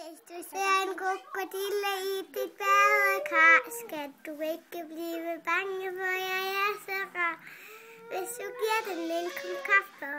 Hvis du ser en krokodille i dit badekar, skal du ikke blive bange, for jeg er så rar. Hvis du giver den en kop kaffe